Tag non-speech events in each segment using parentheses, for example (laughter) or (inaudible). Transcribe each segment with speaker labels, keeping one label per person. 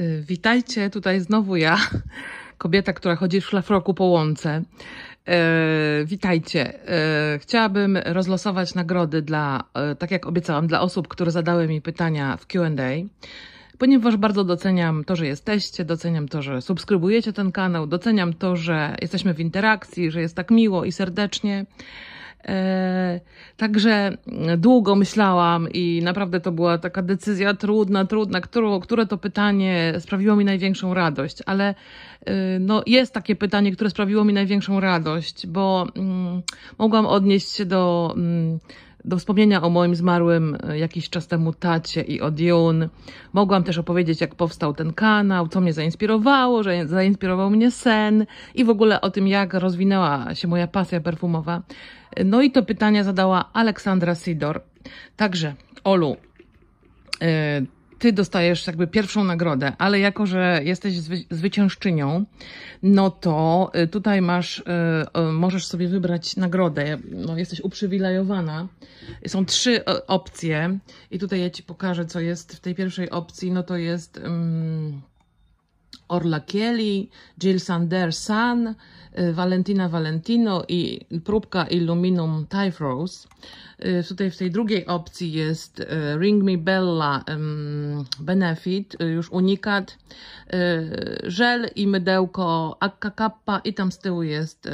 Speaker 1: Y, witajcie, tutaj znowu ja, (laughs) kobieta, która chodzi w szlafroku po łące. Y, witajcie. Y, chciałabym rozlosować nagrody dla, tak jak obiecałam, dla osób, które zadały mi pytania w QA, ponieważ bardzo doceniam to, że jesteście, doceniam to, że subskrybujecie ten kanał, doceniam to, że jesteśmy w interakcji, że jest tak miło i serdecznie. E, także długo myślałam i naprawdę to była taka decyzja trudna, trudna, którą, które to pytanie sprawiło mi największą radość, ale e, no, jest takie pytanie, które sprawiło mi największą radość, bo mm, mogłam odnieść się do. Mm, do wspomnienia o moim zmarłym e, jakiś czas temu tacie i o Mogłam też opowiedzieć, jak powstał ten kanał, co mnie zainspirowało, że zainspirował mnie sen i w ogóle o tym, jak rozwinęła się moja pasja perfumowa. No i to pytanie zadała Aleksandra Sidor. Także, Olu, yy, ty dostajesz jakby pierwszą nagrodę, ale jako, że jesteś zwy, zwyciężczynią, no to y, tutaj masz, y, możesz sobie wybrać nagrodę, no jesteś uprzywilejowana. Są trzy y, opcje i tutaj ja ci pokażę, co jest w tej pierwszej opcji, no to jest... Um, Orla Kieli, Jill Sanderson, y, Valentina Valentino i próbka Illuminum Typhrose. Y, tutaj w tej drugiej opcji jest y, Ring Me Bella Benefit, już unikat, żel i mydełko Akka Kappa i tam z tyłu jest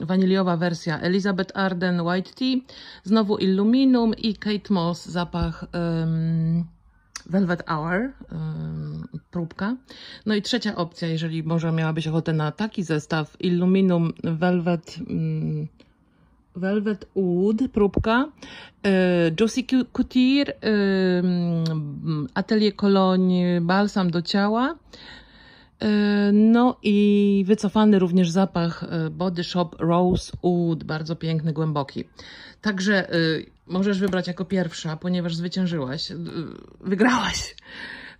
Speaker 1: waniliowa wersja Elizabeth Arden White Tea, znowu Illuminum i Kate Moss zapach um, Velvet Hour, próbka. No i trzecia opcja, jeżeli może miałabyś ochotę na taki zestaw, Illuminum Velvet, Velvet Wood, próbka, y, Juicy Couture, Atelier Cologne, balsam do ciała, y, no i wycofany również zapach y, Body Shop Rose Wood bardzo piękny, głęboki. Także Możesz wybrać jako pierwsza, ponieważ zwyciężyłaś. Wygrałaś.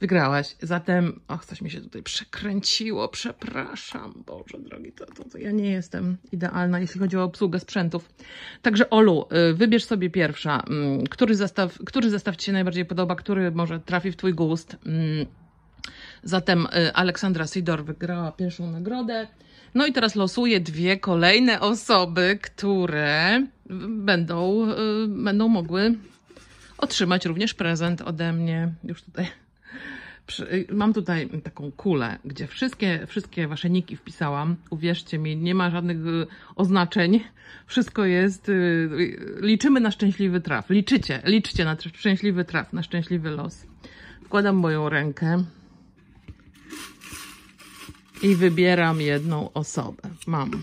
Speaker 1: Wygrałaś. Zatem, och, coś mi się tutaj przekręciło. Przepraszam. Boże drogi, to, to, to ja nie jestem idealna, jeśli chodzi o obsługę sprzętów. Także Olu, y, wybierz sobie pierwsza. Mm, który zestaw, który zestaw Ci się najbardziej podoba? Który może trafi w Twój gust? Mm. Zatem y, Aleksandra Sidor wygrała pierwszą nagrodę. No i teraz losuję dwie kolejne osoby, które będą, y, będą mogły otrzymać również prezent ode mnie. Już tutaj y, mam tutaj taką kulę, gdzie wszystkie, wszystkie wasze niki wpisałam. Uwierzcie mi, nie ma żadnych y, oznaczeń. Wszystko jest. Liczymy na szczęśliwy traf. Liczycie, Liczycie na szczęśliwy traf, na szczęśliwy los. Wkładam moją rękę i wybieram jedną osobę. Mam.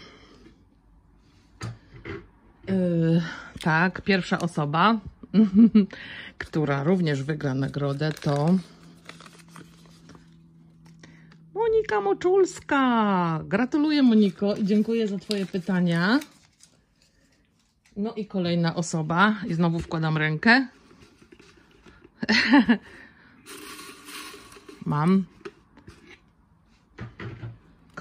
Speaker 1: Yy, tak, pierwsza osoba, (laughs) która również wygra nagrodę to Monika Moczulska. Gratuluję Moniko i dziękuję za Twoje pytania. No i kolejna osoba. I znowu wkładam rękę. (laughs) Mam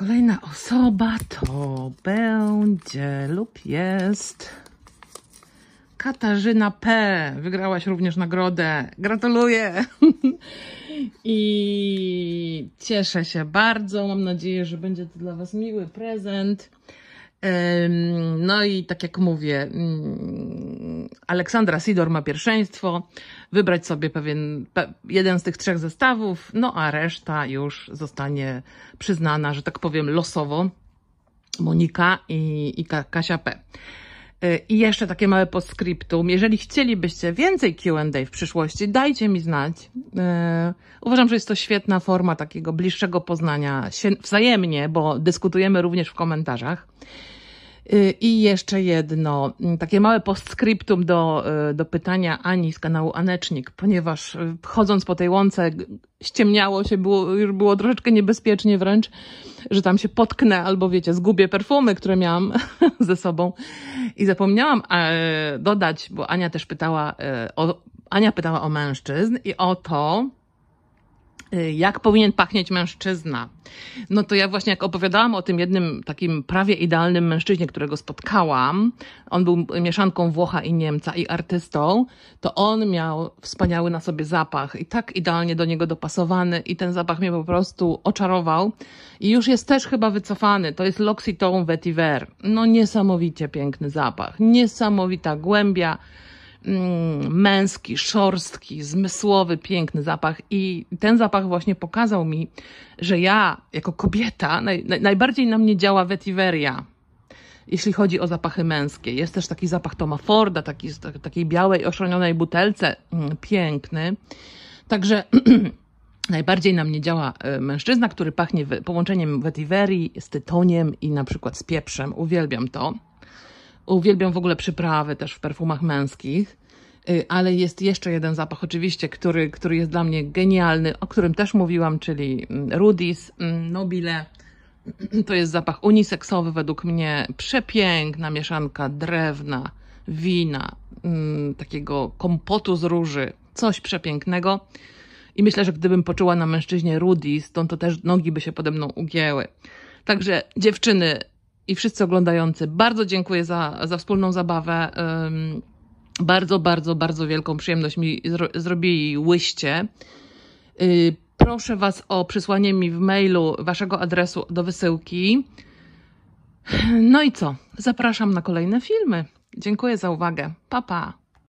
Speaker 1: Kolejna osoba to będzie lub jest Katarzyna P. Wygrałaś również nagrodę. Gratuluję! (laughs) I cieszę się bardzo. Mam nadzieję, że będzie to dla Was miły prezent. No i tak jak mówię, mm, Aleksandra Sidor ma pierwszeństwo, wybrać sobie pewien, jeden z tych trzech zestawów, no a reszta już zostanie przyznana, że tak powiem, losowo Monika i, i Kasia P. Y, I jeszcze takie małe postscriptum. Jeżeli chcielibyście więcej QA w przyszłości, dajcie mi znać. Y, uważam, że jest to świetna forma takiego bliższego poznania się wzajemnie, bo dyskutujemy również w komentarzach. Y, I jeszcze jedno, mm, takie małe postscriptum do, y, do pytania Ani z kanału Anecznik, ponieważ y, chodząc po tej łące ściemniało się, było, już było troszeczkę niebezpiecznie wręcz, że tam się potknę albo wiecie, zgubię perfumy, które miałam (laughs) ze sobą. I zapomniałam e, dodać, bo Ania też pytała e, o, Ania pytała o mężczyzn i o to, Y, jak powinien pachnieć mężczyzna. No to ja właśnie jak opowiadałam o tym jednym takim prawie idealnym mężczyźnie, którego spotkałam, on był mieszanką Włocha i Niemca i artystą, to on miał wspaniały na sobie zapach i tak idealnie do niego dopasowany i ten zapach mnie po prostu oczarował i już jest też chyba wycofany. To jest L'Occitane Vetiver. No niesamowicie piękny zapach, niesamowita głębia, Mm, męski, szorstki, zmysłowy, piękny zapach. I ten zapach właśnie pokazał mi, że ja, jako kobieta, naj, naj, najbardziej na mnie działa vetiveria, jeśli chodzi o zapachy męskie. Jest też taki zapach Toma Forda, taki, tak, takiej białej, oszronionej butelce, mm, piękny. Także (clears throat) najbardziej na mnie działa e, mężczyzna, który pachnie połączeniem vetiverii z tytoniem i na przykład z pieprzem. Uwielbiam to. Uwielbiam w ogóle przyprawy też w perfumach męskich. Y, ale jest jeszcze jeden zapach, oczywiście, który, który jest dla mnie genialny, o którym też mówiłam, czyli mm, Rudis mm, Nobile. (clears throat) To jest zapach uniseksowy, według mnie przepiękna mieszanka drewna, wina, mm, takiego kompotu z róży. Coś przepięknego. I myślę, że gdybym poczuła na mężczyźnie Rudis, to, to też nogi by się pode mną ugięły. Także dziewczyny, i wszyscy oglądający. Bardzo dziękuję za, za wspólną zabawę. Bardzo, bardzo, bardzo wielką przyjemność mi zro zrobiłyście. Y, proszę Was o przysłanie mi w mailu Waszego adresu do wysyłki. No i co? Zapraszam na kolejne filmy. Dziękuję za uwagę. Pa, pa.